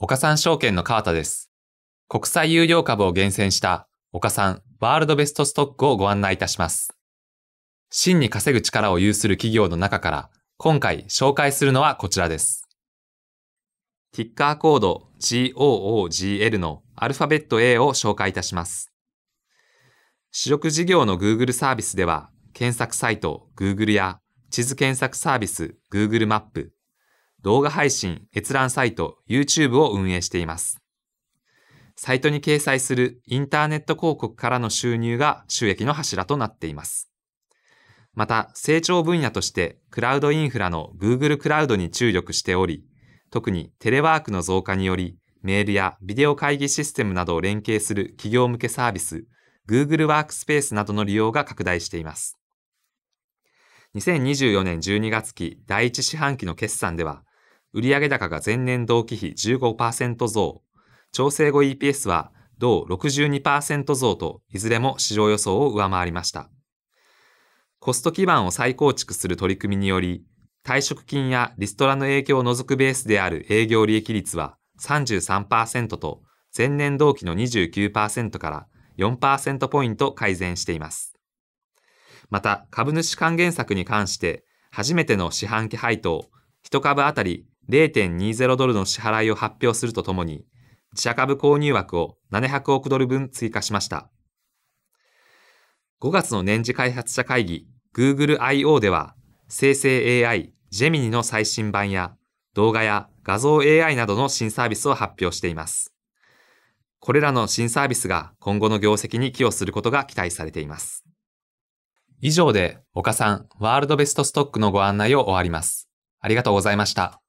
岡三証券の川田です。国際有料株を厳選した岡三ワールドベストストックをご案内いたします。真に稼ぐ力を有する企業の中から今回紹介するのはこちらです。ティッカーコード GOOGL のアルファベット A を紹介いたします。主力事業の Google サービスでは検索サイト Google や地図検索サービス Google マップ、動画配信、閲覧サイト、YouTube を運営しています。サイトに掲載するインターネット広告からの収入が収益の柱となっています。また、成長分野としてクラウドインフラの Google クラウドに注力しており、特にテレワークの増加により、メールやビデオ会議システムなどを連携する企業向けサービス、Google ワークスペースなどの利用が拡大しています。2024年12月期第一四半期の決算では、売上高が前年同期比15%増、調整後 EPS は同62%増といずれも市場予想を上回りました。コスト基盤を再構築する取り組みにより、退職金やリストラの影響を除くベースである営業利益率は33%と前年同期の29%から4%ポイント改善しています。また、株主還元策に関して、初めての四半期配当、1株当たり0.20ドルの支払いを発表するとともに、自社株購入枠を700億ドル分追加しました。5月の年次開発者会議 Google I.O. では、生成 AI ジェミニの最新版や、動画や画像 AI などの新サービスを発表しています。これらの新サービスが今後の業績に寄与することが期待されています。以上で、岡さん、ワールドベストストックのご案内を終わります。ありがとうございました。